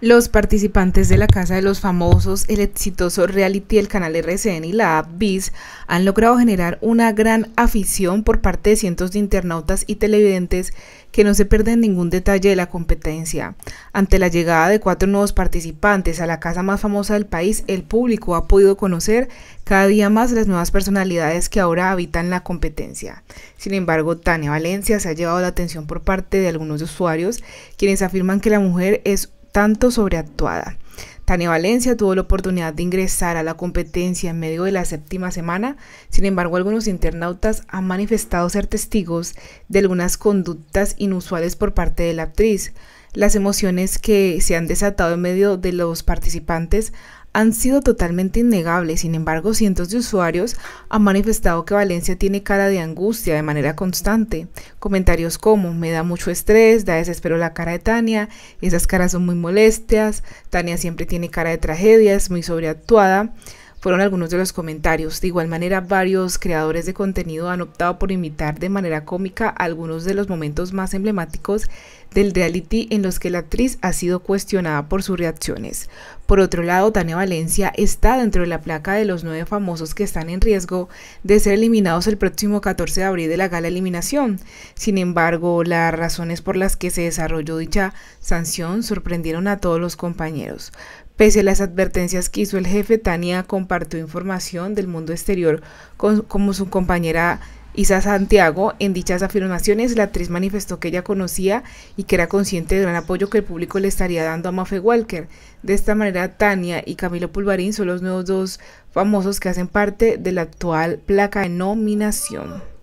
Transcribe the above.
Los participantes de la Casa de los Famosos, el exitoso reality del canal RCN y la app Biz han logrado generar una gran afición por parte de cientos de internautas y televidentes que no se pierden ningún detalle de la competencia. Ante la llegada de cuatro nuevos participantes a la casa más famosa del país, el público ha podido conocer cada día más las nuevas personalidades que ahora habitan la competencia. Sin embargo, Tania Valencia se ha llevado la atención por parte de algunos usuarios, quienes afirman que la mujer es tanto sobreactuada. Tania Valencia tuvo la oportunidad de ingresar a la competencia en medio de la séptima semana, sin embargo algunos internautas han manifestado ser testigos de algunas conductas inusuales por parte de la actriz. Las emociones que se han desatado en medio de los participantes han sido totalmente innegables, sin embargo cientos de usuarios han manifestado que Valencia tiene cara de angustia de manera constante. Comentarios como, me da mucho estrés, da desespero la cara de Tania, esas caras son muy molestias, Tania siempre tiene cara de tragedia, es muy sobreactuada fueron algunos de los comentarios. De igual manera, varios creadores de contenido han optado por imitar de manera cómica algunos de los momentos más emblemáticos del reality en los que la actriz ha sido cuestionada por sus reacciones. Por otro lado, Tania Valencia está dentro de la placa de los nueve famosos que están en riesgo de ser eliminados el próximo 14 de abril de la gala eliminación. Sin embargo, las razones por las que se desarrolló dicha sanción sorprendieron a todos los compañeros. Pese a las advertencias que hizo el jefe, Tania compartió información del mundo exterior con, como su compañera Isa Santiago, en dichas afirmaciones, la actriz manifestó que ella conocía y que era consciente del gran apoyo que el público le estaría dando a Mafe Walker. De esta manera, Tania y Camilo Pulvarín son los nuevos dos famosos que hacen parte de la actual placa de nominación.